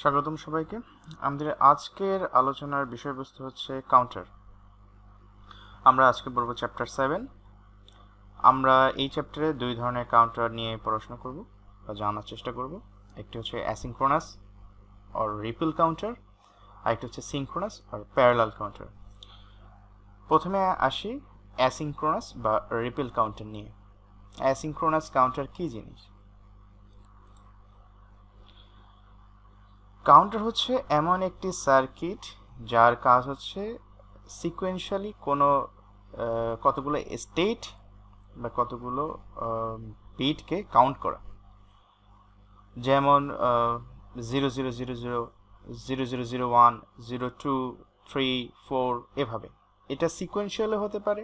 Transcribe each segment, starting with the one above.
স্বাগতম সবাইকে আমাদের আজকের আলোচনার বিষয়বস্তু হচ্ছে কাউন্টার আমরা আজকে পড়ব চ্যাপ্টার সেভেন আমরা এই চ্যাপ্টারে দুই ধরনের কাউন্টার নিয়ে পড়াশোনা করব বা জানার চেষ্টা করব একটি হচ্ছে অ্যাসিংক্রোনাস অর রিপিল কাউন্টার আর একটি হচ্ছে সিঙ্ক্রোনাস আর প্যারালাল কাউন্টার প্রথমে আসি অ্যাসিংক্রোনাস বা রিপিল কাউন্টার নিয়ে অ্যাসিংক্রোনাস কাউন্টার কী জিনিস কাউন্টার হচ্ছে এমন একটি সার্কিট যার কাজ হচ্ছে সিকুয়েন্সিয়ালি কোনো কতগুলো স্টেট বা কতগুলো বিটকে কাউন্ট করা যেমন zero zero zero zero zero zero zero one zero two three four এভাবে এটা সিকোয়েন্সিয়ালও হতে পারে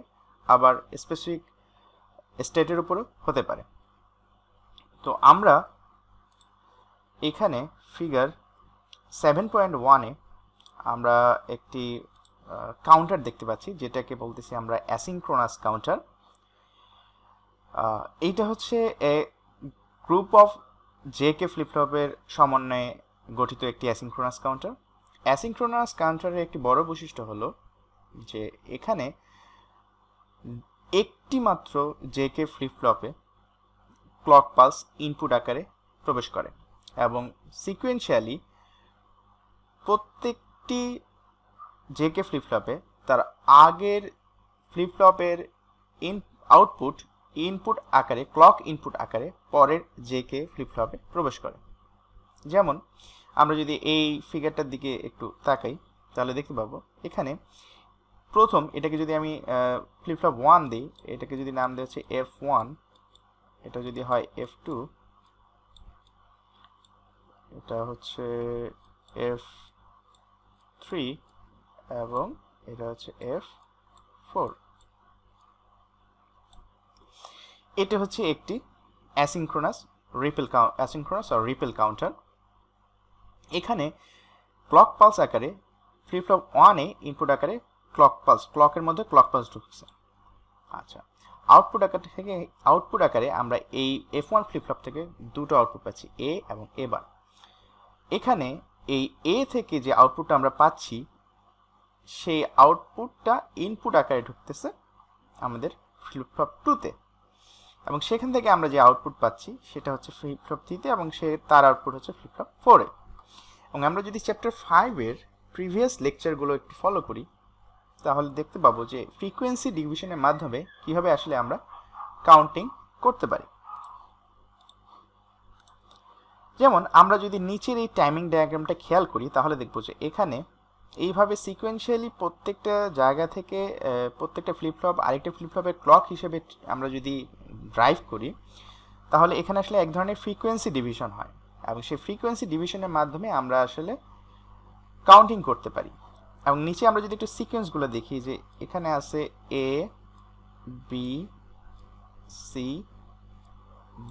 আবার স্পেসিফিক স্টেটের উপরও হতে পারে তো আমরা এখানে ফিগার সেভেন পয়েন্ট ওয়ানে আমরা একটি কাউন্টার দেখতে পাচ্ছি যেটাকে বলতেছি আমরা অ্যাসিনক্রোনাস কাউন্টার এইটা হচ্ছে a group of J K ফ্লিপফ্লপের সমন্বয়ে গঠিত একটি অ্যাসিনক্রোনাস কাউন্টার অ্যাসিনক্রোনাস কাউন্টারের একটি বড় বৈশিষ্ট্য হলো যে এখানে একটি মাত্র জে কে ফ্লিপফ্লপে ক্লক পালস ইনপুট আকারে প্রবেশ করে এবং সিকুয়েন্সিয়ালি প্রত্যেকটি জেকে ফ্লিপফ্লপে তার আগের ফ্লিপফ্লপের ইন আউটপুট ইনপুট আকারে ক্লক ইনপুট আকারে পরের কে ফ্লিপফ্লপে প্রবেশ করে যেমন আমরা যদি এই ফিগারটার দিকে একটু তাকাই তাহলে দেখতে পাবো এখানে প্রথম এটাকে যদি আমি ফ্লিপফ্লপ ওয়ান দিই এটাকে যদি নাম দেওয়া হচ্ছে এফ ওয়ান এটা যদি হয় এফ টু এটা হচ্ছে এফ থ্রি এবং এটা হচ্ছে এফ ফোর এটা হচ্ছে একটি অ্যাসিংক্রোনাস রিপেল অ্যাসিংক্রোনাস আর রিপেল কাউন্টার এখানে ক্লক পালস আকারে ফ্লিপ ফ্লপ ওয়ানে ইনপুট আকারে ক্লক পালস ক্লকের মধ্যে ক্লক পালস ঢুকছে আচ্ছা আউটপুট আকার থেকে আউটপুট আকারে আমরা এই এফ ওয়ান ফ্লপ থেকে দুটো আউটপুট পাচ্ছি এ এবং এ বার এখানে এই এ থেকে যে আউটপুটটা আমরা পাচ্ছি সেই আউটপুটটা ইনপুট আকারে ঢুকতেছে আমাদের ফ্লিপফ্লপ টুতে এবং সেখান থেকে আমরা যে আউটপুট পাচ্ছি সেটা হচ্ছে ফ্লিপফ্লপ থ্রিতে এবং সে তার আউটপুট হচ্ছে ফ্লিপফ্লপ ফোরে এবং আমরা যদি চ্যাপ্টার ফাইভের প্রিভিয়াস লেকচারগুলো একটু ফলো করি তাহলে দেখতে পাবো যে ফ্রিকোয়েন্সি ডিভিশনের মাধ্যমে কিভাবে আসলে আমরা কাউন্টিং করতে পারি যেমন আমরা যদি নিচের এই টাইমিং ডায়াগ্রামটা খেয়াল করি তাহলে দেখবো যে এখানে এইভাবে সিকোয়েন্সিয়ালি প্রত্যেকটা জায়গা থেকে প্রত্যেকটা ফ্লিপফ্লপ আরেকটা ফ্লিপফ্লপের ক্লক হিসেবে আমরা যদি ড্রাইভ করি তাহলে এখানে আসলে এক ধরনের ফ্রিকোয়েন্সি ডিভিশন হয় এবং সেই ফ্রিকোয়েন্সি ডিভিশনের মাধ্যমে আমরা আসলে কাউন্টিং করতে পারি এবং নিচে আমরা যদি একটু সিকোয়েন্সগুলো দেখি যে এখানে আছে এ বি সি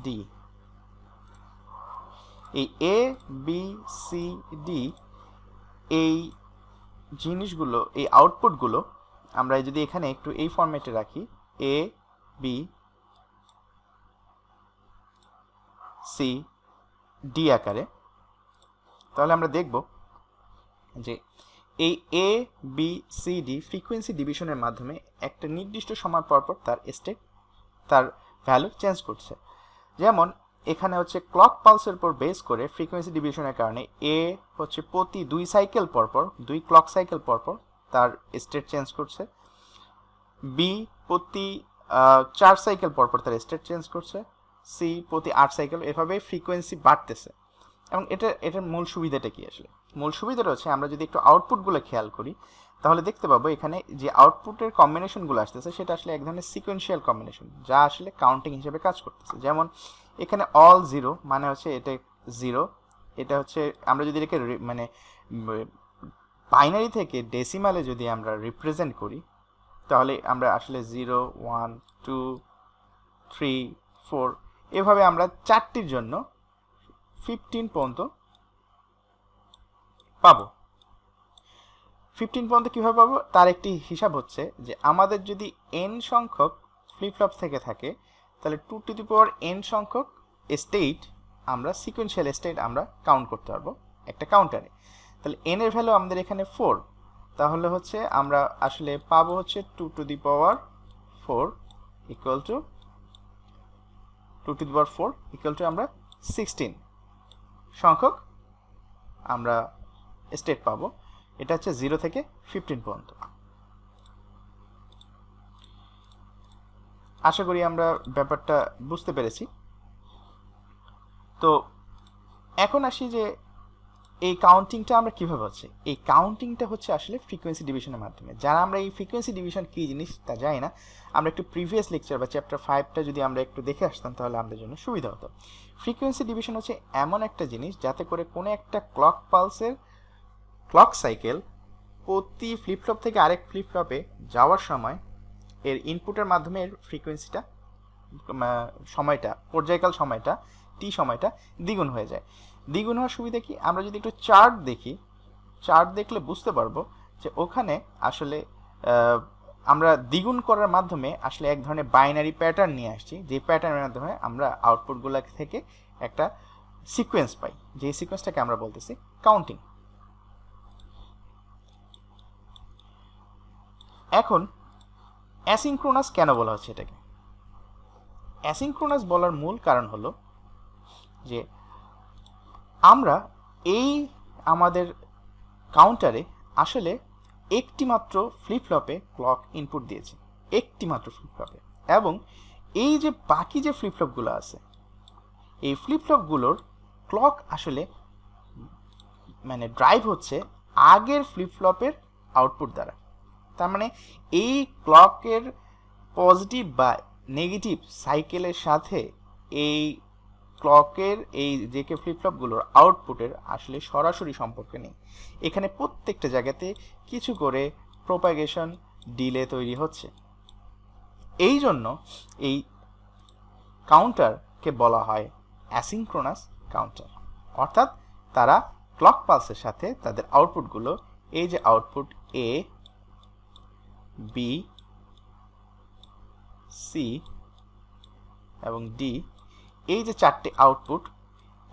ডি এই এ বি সি ডি এই জিনিসগুলো এই আউটপুটগুলো আমরা যদি এখানে একটু এই ফর্মেটে রাখি এ বি সি ডি আকারে তাহলে আমরা দেখব যে এই A B C D frequency ডিভিশনের মাধ্যমে একটা নির্দিষ্ট সময় পরপর তার স্টেট তার ভ্যালু চেঞ্জ করছে যেমন এখানে হচ্ছে ক্লক পালসের উপর বেস করে ফ্রিকোয়েন্সি ডিভিশনের কারণে এ হচ্ছে প্রতি দুই সাইকেল পরপর দুই ক্লক সাইকেল পরপর তার স্টেট চেঞ্জ করছে বি প্রতি চার সাইকেল পরপর তার স্টেট চেঞ্জ করছে সি প্রতি আট সাইকেল এভাবে ফ্রিকোয়েন্সি বাড়তেছে এবং এটা এটার মূল সুবিধাটা কি আসলে মূল সুবিধাটা হচ্ছে আমরা যদি একটু আউটপুটগুলো খেয়াল করি তাহলে দেখতে পাবো এখানে যে আউটপুটের কম্বিনেশনগুলো আসতেছে সেটা আসলে এক ধরনের সিকোয়েন্সিয়াল কম্বিনেশন যা আসলে কাউন্টিং হিসেবে কাজ করতেছে যেমন এখানে অল জিরো মানে হচ্ছে এটা জিরো এটা হচ্ছে আমরা যদি এটাকে মানে বাইনারি থেকে ডেসিমালে যদি আমরা রিপ্রেজেন্ট করি তাহলে আমরা আসলে zero one two three four এভাবে আমরা চারটির জন্য ফিফটিন পর্যন্ত পাবো ফিফটিন পর্যন্ত কীভাবে পাবো তার একটি হিসাব হচ্ছে যে আমাদের যদি এন সংখ্যক ফ্লিপ থেকে থাকে তাহলে two to the power N সংখ্যক স্টেট আমরা সিকুয়েন্সিয়াল স্টেট আমরা কাউন্ট করতে পারবো একটা কাউন্টারে তাহলে এন এর ভ্যালু আমাদের এখানে ফোর তাহলে হচ্ছে আমরা আসলে পাবো হচ্ছে two to the power four equal to two to the power four equal to আমরা সিক্সটিন সংখ্যক আমরা স্টেট পাবো এটা হচ্ছে জিরো থেকে ফিফটিন পর্যন্ত আশা করি আমরা ব্যাপারটা বুঝতে পেরেছি তো এখন আসি যে এই কাউন্টিংটা আমরা কীভাবে হচ্ছে এই কাউন্টিংটা হচ্ছে আসলে ফ্রিকোয়েন্সি ডিভিশনের মাধ্যমে যারা আমরা এই ফ্রিকোয়েন্সি ডিভিশন কী জিনিস তা জানি না আমরা একটু প্রিভিয়াস লেকচার বা চ্যাপ্টার ফাইভটা যদি আমরা একটু দেখে আসতাম তাহলে আমাদের জন্য সুবিধা হতো ফ্রিকোয়েন্সি ডিভিশন হচ্ছে এমন একটা জিনিস যাতে করে কোনো একটা ক্লক পালসের ক্লক সাইকেল প্রতি ফ্লিপফ্লপ থেকে আরেক ফ্লিপফ্লপে যাওয়ার সময় এর ইনপুটের মাধ্যমে এর ফ্রিকোয়েন্সিটা সময়টা পর্যায়কাল সময়টা টি সময়টা দ্বিগুণ হয়ে যায় দ্বিগুণ হওয়ার সুবিধা কি আমরা যদি একটু চার্ট দেখি চার্ট দেখলে বুঝতে পারবো যে ওখানে আসলে আমরা দ্বিগুণ করার মাধ্যমে আসলে এক ধরনের বাইনারি প্যাটার্ন নিয়ে আসছি যে প্যাটার্নের মাধ্যমে আমরা আউটপুটগুলো থেকে একটা সিকোয়েন্স পাই যে সিকোয়েন্সটাকে আমরা বলতেছি কাউন্টিং এখন অ্যাসিনক্রোনাস কেন বলা হচ্ছে এটাকে অ্যাসিনক্রোনাস বলার মূল কারণ হলো যে আমরা এই আমাদের কাউন্টারে আসলে একটি মাত্র ফ্লিপফ্লপে ক্লক ইনপুট দিয়েছি একটি মাত্র ফ্লিপফ্লপে এবং এই যে বাকি যে ফ্লিপফ্লপগুলো আছে এই ফ্লিপফ্লপগুলোর ক্লক আসলে মানে ড্রাইভ হচ্ছে আগের ফ্লিপফ্লপের আউটপুট দ্বারা তার মানে এই ক্লকের পজিটিভ বা নেগেটিভ সাইকেলের সাথে এই ক্লকের এই জেকে ফ্লিপফ্লপগুলোর আউটপুটের আসলে সরাসরি সম্পর্ক নেই এখানে প্রত্যেকটা জায়গাতে কিছু করে প্রোপাগেশন ডিলে তৈরি হচ্ছে এই জন্য এই কাউন্টারকে বলা হয় অ্যাসিংক্রোনাস কাউন্টার অর্থাৎ তারা ক্লক পালসের সাথে তাদের আউটপুটগুলো এই যে আউটপুট এ বি সি এবং ডি এই যে চারটি আউটপুট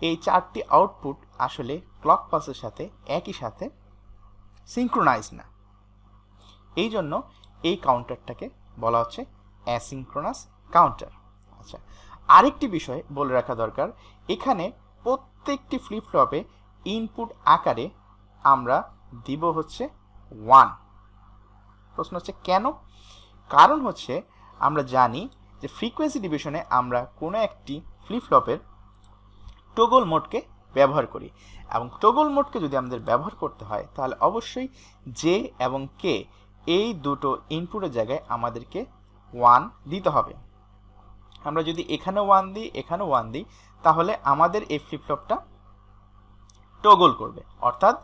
এই চারটি আউটপুট আসলে ক্লক পালসের সাথে একই সাথে সিঙ্ক্রোনাইজ না এই জন্য এই কাউন্টারটাকে বলা হচ্ছে অ্যাসিঙ্ক্রোনাস কাউন্টার আচ্ছা আরেকটি বিষয় বলে রাখা দরকার এখানে প্রত্যেকটি ফ্লিপ ফ্লপে ইনপুট আকারে আমরা দিব হচ্ছে ওয়ান প্রশ্ন হচ্ছে কেন কারণ হচ্ছে আমরা জানি যে ফ্রিকোয়েন্সি ডিভিশনে আমরা কোনো একটি ফ্লিপফ্লপের টোগল মোডকে ব্যবহার করি এবং টোগল মোডকে যদি আমাদের ব্যবহার করতে হয় তাহলে অবশ্যই জে এবং কে এই দুটো ইনপুটের জায়গায় আমাদেরকে ওয়ান দিতে হবে আমরা যদি এখানে ওয়ান দিই এখানে ওয়ান দিই তাহলে আমাদের এই ফ্লিপফ্লপটা টোগল করবে অর্থাৎ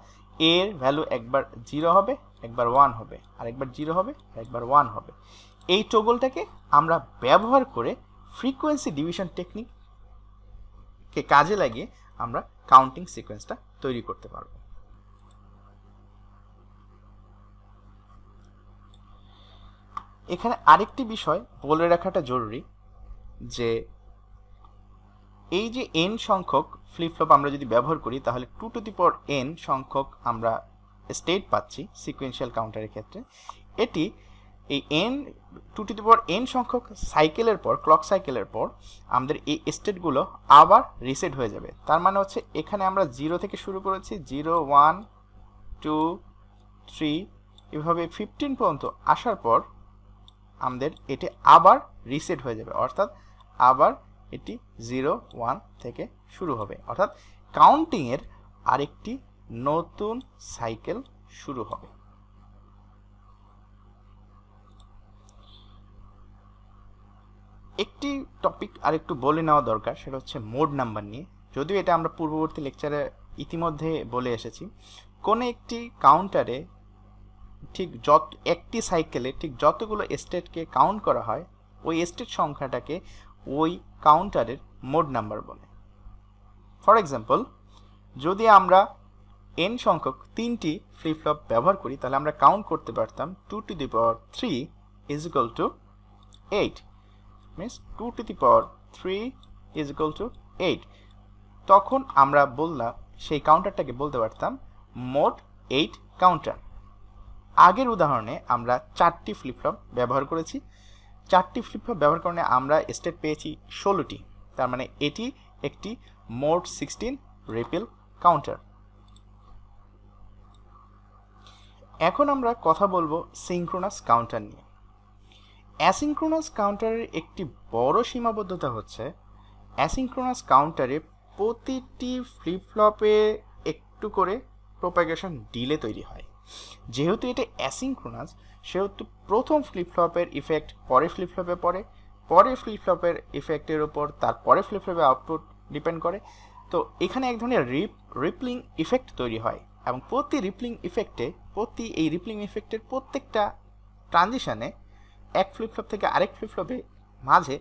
এর ভ্যালু একবার জিরো হবে একবার ওয়ান হবে আর একবার জিরো হবে একবার ওয়ান হবে এই টোগলটাকে আমরা ব্যবহার করে ফ্রিকোয়েন্সি ডিভিশন টেকনিককে কাজে লাগিয়ে আমরা কাউন্টিং সিকোয়েন্সটা তৈরি করতে পারব এখানে আরেকটি বিষয় বলে রাখাটা জরুরি যে এই যে এন সংখ্যক ফ্লিপ ফ্লপ আমরা যদি ব্যবহার করি তাহলে টু টু দি পর এন সংখ্যক আমরা স্টেট পাচ্ছি সিকুয়েন্সিয়াল কাউন্টারের ক্ষেত্রে এটি এই N two to the N সংখ্যক সাইকেলের পর ক্লক সাইকেলের পর আমাদের এই স্টেটগুলো আবার রিসেট হয়ে যাবে তার মানে হচ্ছে এখানে আমরা জিরো থেকে শুরু করেছি জিরো ওয়ান টু থ্রি এভাবে ফিফটিন পর্যন্ত আসার পর আমাদের এটি আবার রিসেট হয়ে যাবে অর্থাৎ আবার এটি জিরো ওয়ান থেকে শুরু হবে অর্থাৎ কাউন্টিংয়ের আরেকটি নতুন সাইকেল শুরু হবে একটি টপিক আর একটু বলে নেওয়া দরকার সেটা হচ্ছে মোড নাম্বার নিয়ে যদিও এটা আমরা পূর্ববর্তী লেকচারে ইতিমধ্যে বলে এসেছি কোনো একটি কাউন্টারে ঠিক যত একটি সাইকেলে ঠিক যতগুলো স্টেটকে কাউন্ট করা হয় ওই স্টেট সংখ্যাটাকে ওই কাউন্টারের মোড নাম্বার বলে ফর এক্সাম্পল যদি আমরা এন সংখ্যক তিনটি ফ্লিপ ফ্লপ ব্যবহার করি তাহলে আমরা কাউন্ট করতে পারতাম two to the power three is equal to eight means two to the power three is equal to eight তখন আমরা বললাম সেই কাউন্টারটাকে বলতে পারতাম মোট এইট কাউন্টার আগের উদাহরণে আমরা চারটি ফ্লিপফ্লপ ব্যবহার করেছি চারটি ফ্লিপফ্লপ ব্যবহার কারণে আমরা স্টেট পেয়েছি ষোলোটি তার মানে এটি একটি মোট সিক্সটিন রেপেল কাউন্টার এখন আমরা কথা বলবো সিঙ্ক্রোনাস কাউন্টার নিয়ে অ্যাসিঙ্ক্রোনাস কাউন্টারের একটি বড় সীমাবদ্ধতা হচ্ছে অ্যাসিঙ্ক্রোনাস কাউন্টারে প্রতিটি ফ্লিপফ্লপে একটু করে প্রোপাগেশন ডিলে তৈরি হয় যেহেতু এটা অ্যাসিঙ্ক্রোনাস সেহেতু প্রথম ফ্লিপফ্লপের ইফেক্ট পরে ফ্লিপফ্লপে পড়ে পরে ফ্লিপফ্লপের ইফেক্টের উপর তারপরে ফ্লিপ আউটপুট ডিপেন্ড করে তো এখানে এক ধরনের রিপ রিপলিং ইফেক্ট তৈরি হয় এবং প্রতি রিপ্লিং ইফেক্টে প্রতি এই রিপ্লিং ইফেক্টের প্রত্যেকটা ট্রানজিশানে এক ফ্লিপফ্লপ থেকে আরেক ফ্লিপফ্লপে মাঝে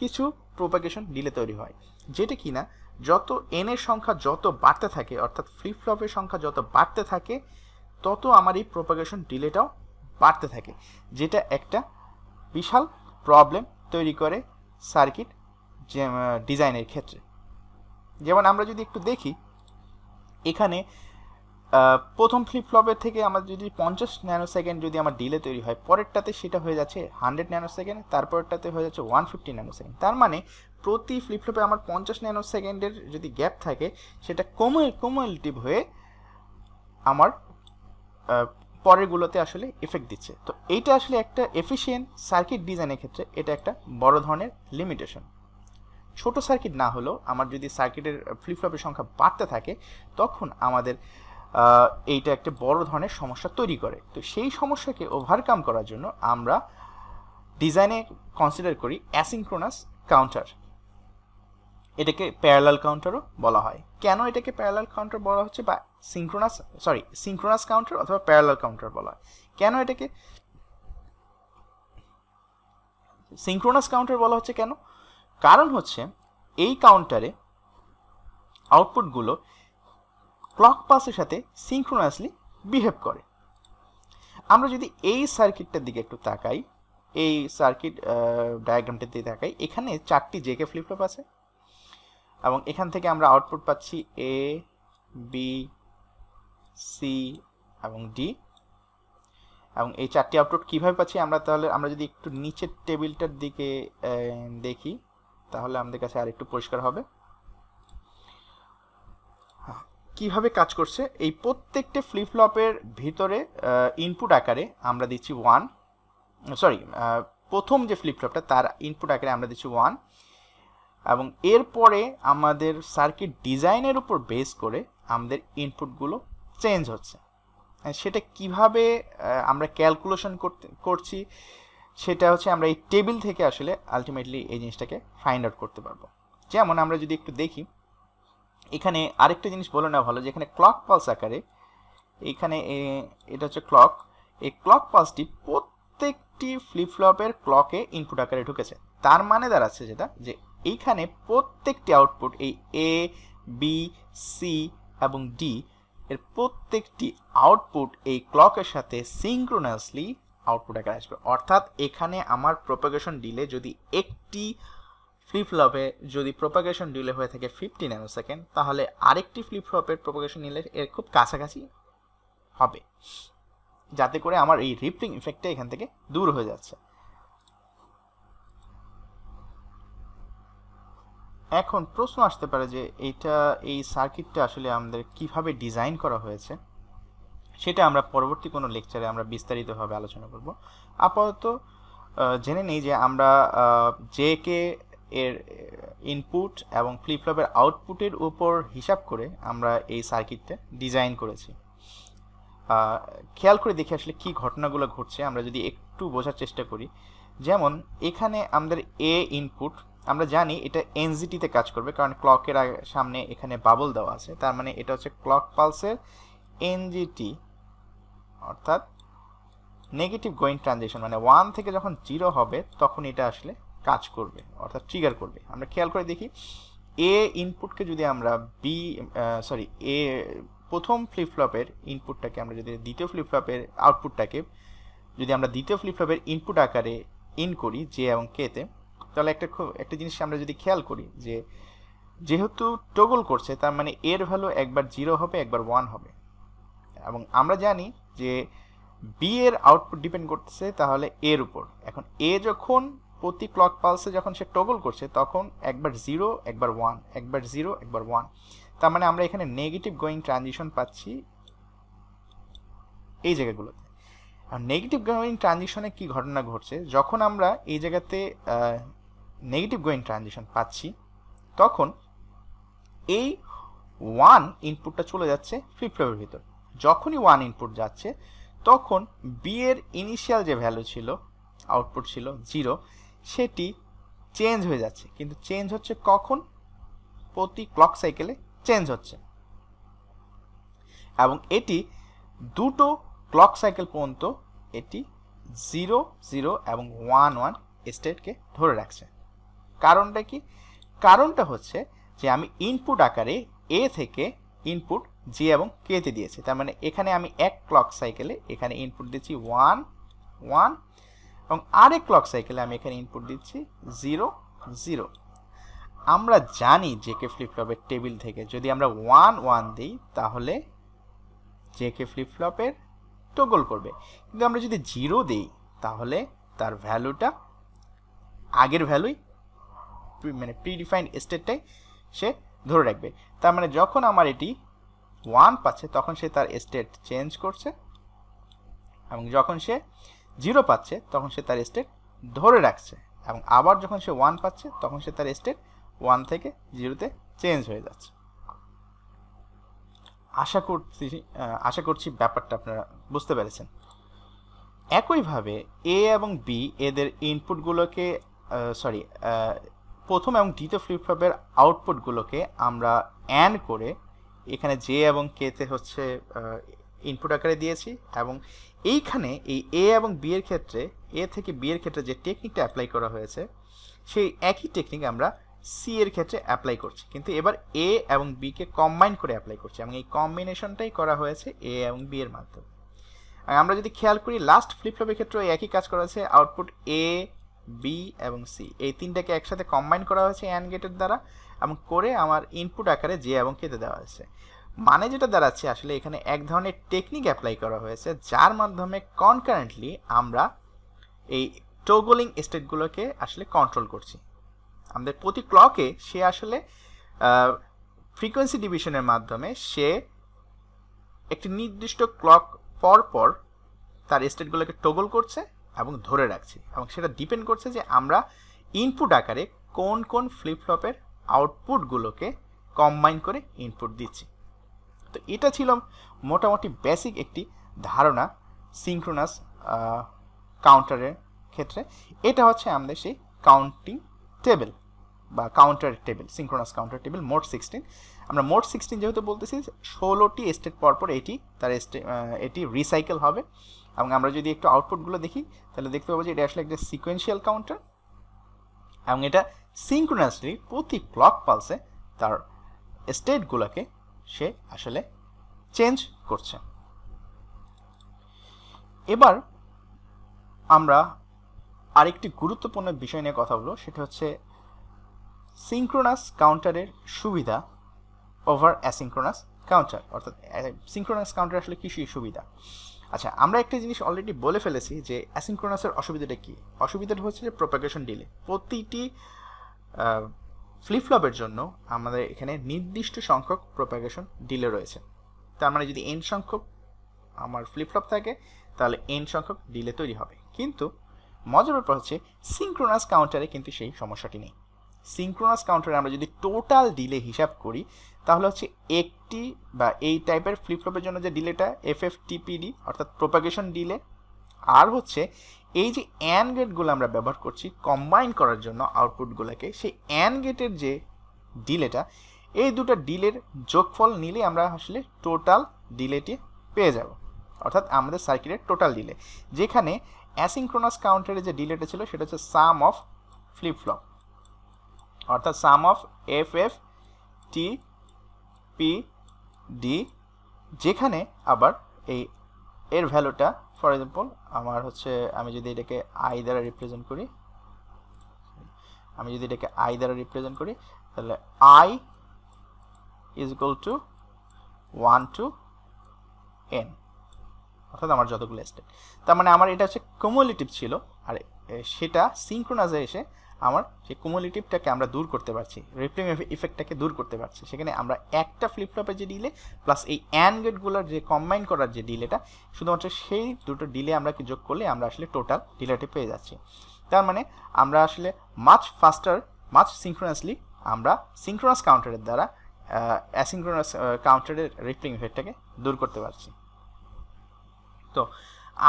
কিছু প্রোপাগেশন ডিলে তৈরি হয় যেটা কি না যত এন এর সংখ্যা যত বাড়তে থাকে অর্থাৎ ফ্লিপফ্লপের সংখ্যা যত বাড়তে থাকে তত আমার এই প্রোপাগেশন ডিলেটাও বাড়তে থাকে যেটা একটা বিশাল প্রবলেম তৈরি করে সার্কিট ডিজাইনের ক্ষেত্রে যেমন আমরা যদি একটু দেখি এখানে প্রথম ফ্লিপ ফ্লপের থেকে আমার যদি পঞ্চাশ ন্যানো সেকেন্ড যদি আমার ডিলে তৈরি হয় পরেরটাতে সেটা হয়ে যাচ্ছে হান্ড্রেড ন্যানো সেকেন্ড তারপরেরটাতে হয়ে যাচ্ছে ওয়ান ফিফটি ন্যানো সেকেন্ড তার মানে প্রতি ফ্লিপ ফ্লপে আমার পঞ্চাশ ন্যানো সেকেন্ডের যদি গ্যাপ থাকে সেটা কমে কমুলেটিভ হয়ে আমার পরেরগুলোতে আসলে এফেক্ট দিচ্ছে তো এইটা আসলে একটা এফিসিয়েন্ট সার্কিট ডিজাইনের ক্ষেত্রে এটা একটা বড় ধরনের লিমিটেশন ছোট সার্কিট না হলেও আমার যদি সার্কিটের ফ্লিপফ্লপের সংখ্যা বাড়তে থাকে তখন আমাদের এইটা একটা বড় ধরনের সমস্যা তৈরি করে তো সেই সমস্যাকে ওভারকাম করার জন্য আমরা ডিজাইনে কনসিডার করি অ্যাসিনক্রোনাস কাউন্টার এটাকে প্যারালাল কাউন্টারও বলা হয় কেন এটাকে প্যারালাল কাউন্টার বলা হচ্ছে বা সিঙ্ক্রোনাস সরি সিঙ্ক্রোনাস কাউন্টার অথবা প্যারালাল কাউন্টার বলা হয় কেন এটাকে সিঙ্ক্রোনাস কাউন্টার বলা হচ্ছে কেন কারণ হচ্ছে এই কাউন্টারে আউটপুটগুলো ক্লক পালসের সাথে সিঙ্ক্রোনাসলি বিহেভ করে আমরা যদি এই সার্কিটটার দিকে একটু তাকাই এই সার্কিট ডায়াগ্রামটার দিকে তাকাই এখানে চারটি জেকে ফ্লিপফ্লপ আছে এবং এখান থেকে আমরা আউটপুট পাচ্ছি এ বি সি এবং ডি এবং এই চারটি আউটপুট কীভাবে পাচ্ছি আমরা তাহলে আমরা যদি একটু নিচের টেবিলটার দিকে দেখি তাহলে আমাদের কাছে আর একটু পরিষ্কার হবে কিভাবে কাজ করছে এই প্রত্যেকটা ফ্লিপ ফ্লপের ভিতরে ইনপুট আকারে আমরা দিচ্ছি ওয়ান সরি প্রথম যে ফ্লিপ ফ্লপটা তার ইনপুট আকারে আমরা দিচ্ছি ওয়ান এবং এরপরে আমাদের সার্কিট ডিজাইনের উপর বেস করে আমাদের ইনপুটগুলো চেঞ্জ হচ্ছে সেটা কিভাবে আমরা ক্যালকুলেশন করতে করছি সেটা হচ্ছে আমরা এই টেবিল থেকে আসলে আলটিমেটলি এই জিনিসটাকে ফাইন্ড আউট করতে পারবো যেমন আমরা যদি একটু দেখি এখানে আরেকটা জিনিস বলে না ভালো যে এখানে ক্লক পালস আকারে এখানে এটা হচ্ছে ক্লক এই ক্লক পালসটি প্রত্যেকটি ফ্লিপফ্লপের ক্লকে ইনপুট আকারে ঢুকেছে তার মানে দাঁড়াচ্ছে যেটা যে এইখানে প্রত্যেকটি আউটপুট এই এ বি সি এবং ডি এর প্রত্যেকটি আউটপুট এই ক্লকের সাথে সিঙ্ক্রোনাসলি আউটপুট আকারে আসবে অর্থাৎ এখানে আমার প্রোপাগেশন ডিলে যদি একটি ফ্লিপফ্লপে যদি প্রোপাগেশন ডিলে হয়ে থাকে ফিফটি ন্যানো সেকেন্ড তাহলে আরেকটি ফ্লিপফ্লপের ফ্লপের প্রোপাগেশন নিলে এর খুব কাছাকাছি হবে যাতে করে আমার এই রিপলিং ইফেক্টটা এখান থেকে দূর হয়ে যাচ্ছে এখন প্রশ্ন আসতে পারে যে এটা এই সার্কিটটা আসলে আমাদের কিভাবে ডিজাইন করা হয়েছে সেটা আমরা পরবর্তী কোনো লেকচারে আমরা বিস্তারিতভাবে আলোচনা করব আপাতত জেনে নিই যে আমরা যে কে এর ইনপুট এবং ফ্লিপফ্লপের আউটপুটের উপর হিসাব করে আমরা এই সার্কিটটা ডিজাইন করেছি খেয়াল করে দেখি আসলে কি ঘটনাগুলো ঘটছে আমরা যদি একটু বোঝার চেষ্টা করি যেমন এখানে আমাদের এ ইনপুট আমরা জানি এটা এনজিটিতে কাজ করবে কারণ ক্লকের সামনে এখানে বাবল দেওয়া আছে তার মানে এটা হচ্ছে ক্লক পালসের এনজিটি অর্থাৎ নেগেটিভ গোয়িং ট্রানজেকশন মানে ওয়ান থেকে যখন জিরো হবে তখন এটা আসলে কাজ করবে অর্থাৎ ট্রিগার করবে আমরা খেয়াল করে দেখি এ ইনপুটকে যদি আমরা বি সরি এ প্রথম ফ্লিপফ্লপের ইনপুটটাকে আমরা যদি দ্বিতীয় ফ্লিপফ্লপের আউটপুটটাকে যদি আমরা দ্বিতীয় ফ্লিপফ্লপের ইনপুট আকারে ইন করি জে এবং কেতে তাহলে একটা খুব একটা জিনিস আমরা যদি খেয়াল করি যে যেহেতু টগল করছে তার মানে এর ভ্যালু একবার জিরো হবে একবার ওয়ান হবে এবং আমরা জানি যে বি এর আউটপুট ডিপেন্ড করতেছে তাহলে এর উপর এখন এ যখন প্রতি ক্লক পালসে যখন সে টগল করছে তখন একবার জিরো একবার ওয়ান একবার জিরো একবার ওয়ান তার মানে আমরা এখানে নেগেটিভ গোয়িং ট্রানজিশন পাচ্ছি এই জায়গাগুলোতে আর নেগেটিভ গোয়িং ট্রানজিশনে কি ঘটনা ঘটছে যখন আমরা এই জায়গাতে নেগেটিভ গোয়িং ট্রানজিশন পাচ্ছি তখন এই ওয়ান ইনপুটটা চলে যাচ্ছে ফ্লিপ ভিতর যখনই ওয়ান ইনপুট যাচ্ছে তখন বি এর ইনিশিয়াল যে ভ্যালু ছিল আউটপুট ছিল জিরো সেটি চেঞ্জ হয়ে যাচ্ছে কিন্তু চেঞ্জ হচ্ছে কখন প্রতি ক্লক সাইকেলে চেঞ্জ হচ্ছে এবং এটি দুটো ক্লক সাইকেল পর্যন্ত এটি জিরো জিরো এবং ওয়ান ওয়ান স্টেটকে ধরে রাখছে কারণটা কি কারণটা হচ্ছে যে আমি ইনপুট আকারে এ থেকে ইনপুট জি এবং কেতে দিয়েছি তার মানে এখানে আমি এক ক্লক সাইকেলে এখানে ইনপুট দিচ্ছি ওয়ান ওয়ান এবং আরেক ক্লক সাইকেলে আমি এখানে ইনপুট দিচ্ছি জিরো জিরো আমরা জানি জেকে কে ফ্লিপফ্লপের টেবিল থেকে যদি আমরা ওয়ান ওয়ান দিই তাহলে জে কে ফ্লিপফ্লপের টগল করবে কিন্তু আমরা যদি জিরো দিই তাহলে তার ভ্যালুটা আগের ভ্যালুই মানে প্রিডিফাইন্ড স্টেটটাই সে ধরে রাখবে তার মানে যখন আমার এটি ওয়ান পাচ্ছে তখন সে তার স্টেট চেঞ্জ করছে এবং যখন সে জিরো পাচ্ছে তখন সে তার স্টেট ধরে রাখছে এবং আবার যখন সে ওয়ান পাচ্ছে তখন সে তার স্টেট ওয়ান থেকে জিরোতে চেঞ্জ হয়ে যাচ্ছে আশা করছি আশা করছি ব্যাপারটা আপনারা বুঝতে পেরেছেন একইভাবে এ এবং বি এদের ইনপুটগুলোকে সরি প্রথম এবং দ্বিতীয় ফ্লিপফ্লপের আউটপুটগুলোকে আমরা অ্যান করে এখানে জে এবং কেতে হচ্ছে ইনপুট আকারে দিয়েছি এবং এইখানে এই এ এবং বি এর ক্ষেত্রে এ থেকে বি এর ক্ষেত্রে যে টেকনিকটা অ্যাপ্লাই করা হয়েছে সেই একই টেকনিক আমরা সি এর ক্ষেত্রে অ্যাপ্লাই করছি কিন্তু এবার এ এবং বিকে কম্বাইন করে অ্যাপ্লাই করছি এবং এই কম্বিনেশনটাই করা হয়েছে এ এবং বি এর মাধ্যমে আমরা যদি খেয়াল করি লাস্ট ফ্লিপফ্লপের ক্ষেত্রে একই কাজ করা হয়েছে আউটপুট এ বি এবং সি এই তিনটাকে একসাথে কম্বাইন করা হয়েছে অ্যান্ড গেটের দ্বারা এবং করে আমার ইনপুট আকারে জে এবং কেতে দেওয়া হয়েছে মানে যেটা দাঁড়াচ্ছে আসলে এখানে এক ধরনের টেকনিক অ্যাপ্লাই করা হয়েছে যার মাধ্যমে কনকারেন্টলি আমরা এই টোগলিং স্টেটগুলোকে আসলে কন্ট্রোল করছি আমাদের প্রতি ক্লকে সে আসলে ফ্রিকোয়েন্সি ডিভিশনের মাধ্যমে সে একটি নির্দিষ্ট ক্লক পর পর তার স্টেটগুলোকে টগল করছে এবং ধরে রাখছে এবং সেটা ডিপেন্ড করছে যে আমরা ইনপুট আকারে কোন কোন ফ্লিপফ্লপের আউটপুটগুলোকে কম্বাইন করে ইনপুট দিচ্ছি তো এটা ছিল মোটামুটি বেসিক একটি ধারণা সিঙ্ক্রোনাস কাউন্টারের ক্ষেত্রে এটা হচ্ছে আমাদের সেই কাউন্টিং টেবিল বা counter table synchronous counter table মোট সিক্সটিন আমরা মোট সিক্সটিন যেহেতু বলতেছি ষোলোটি স্টেট পরপর এটি তার এটি রিসাইকেল হবে এবং আমরা যদি একটু আউটপুটগুলো দেখি তাহলে দেখতে পাবো যে এটা আসলে একটা সিকোয়েন্সিয়াল কাউন্টার এবং এটা সিঙ্ক্রোনাসলি প্রতি ক্লক পালসে তার স্টেটগুলোকে সে আসলে চেঞ্জ করছে এবার আমরা আরেকটি গুরুত্বপূর্ণ বিষয় নিয়ে কথা বলবো সেটা হচ্ছে সিঙ্ক্রোনাস কাউন্টারের সুবিধা ওভার অ্যাসিঙ্ক্রোনাস কাউন্টার অর্থাৎ সিঙ্ক্রোনাস কাউন্টার আসলে কী সুবিধা আচ্ছা আমরা একটা জিনিস অলরেডি বলে ফেলেছি যে অ্যাসিঙ্ক্রোনাসের অসুবিধাটা কী অসুবিধাটা হচ্ছে যে প্রোপাগেশন ডিলে প্রতিটি ফ্লিপফ্লপের জন্য আমাদের এখানে নির্দিষ্ট সংখ্যক প্রোপাগেশন ডিলে রয়েছে তার মানে যদি এন সংখ্যক আমার ফ্লিপফ্লপ থাকে তাহলে এন সংখ্যক ডিলে তৈরি হবে কিন্তু মজার ব্যাপার হচ্ছে সিঙ্ক্রোনাস কাউন্টারে কিন্তু সেই সমস্যাটি নেই সিঙ্ক্রোনাস কাউন্টারে আমরা যদি টোটাল ডিলে হিসাব করি তাহলে হচ্ছে একটি বা এই টাইপের ফ্লিপফ্লপের জন্য যে ডিলেটা এফ এফ টিপিডি অর্থাৎ প্রোপাগেশন ডিলে আর হচ্ছে এই যে অ্যান গেটগুলো আমরা ব্যবহার করছি কম্বাইন করার জন্য আউটপুটগুলোকে সেই অ্যান গেটের যে ডিলেটা এই দুটো ডিলের যোগফল নিলে আমরা আসলে টোটাল ডিলেটি পেয়ে যাব অর্থাৎ আমাদের সার্কিটের টোটাল ডিলে যেখানে অ্যাসিংক্রোনাস কাউন্টারের যে ডিলেটা ছিল সেটা হচ্ছে সাম অফ ফ্লিপ ফ্লপ অর্থাৎ sum of F F T P D যেখানে আবার এই এর ভ্যালুটা ফর এক্সাম্পল আমার হচ্ছে আমি যদি এটাকে আই দ্বারা রিপ্রেজেন্ট করি আমি যদি এটাকে আই দ্বারা রিপ্রেজেন্ট করি তাহলে I is equal to one to N অর্থাৎ আমার যতগুলো স্টেট তার মানে আমার এটা হচ্ছে কমুলেটিভ ছিল আর সেটা সিঙ্ক্রোনাইজে এসে আমার সেই কুমুলেটিভটাকে আমরা দূর করতে পারছি রিপ্লিং ইফেক্টটাকে দূর করতে পারছি সেখানে আমরা একটা ফ্লিপফ্লপের যে ডিলে প্লাস এই অ্যান্ড গেটগুলোর যে কম্বাইন করার যে ডিলেটা শুধুমাত্র সেই দুটো ডিলে আমরা যোগ করলে আমরা আসলে টোটাল ডিলেটি পেয়ে যাচ্ছি তার মানে আমরা আসলে মাচ ফাস্টার মাছ সিঙ্ক্রোনাসলি আমরা সিঙ্ক্রোনাস কাউন্টারের দ্বারা অ্যাসিঙ্ক্রোনাস কাউন্টারের রিপ্লিং ইফেক্টটাকে দূর করতে পারছি তো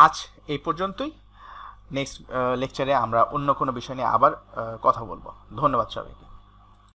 আজ এই পর্যন্তই নেক্সট লেকচারে uh, আমরা অন্য কোনো বিষয় নিয়ে আবার uh, কথা বলবো ধন্যবাদ সবাইকে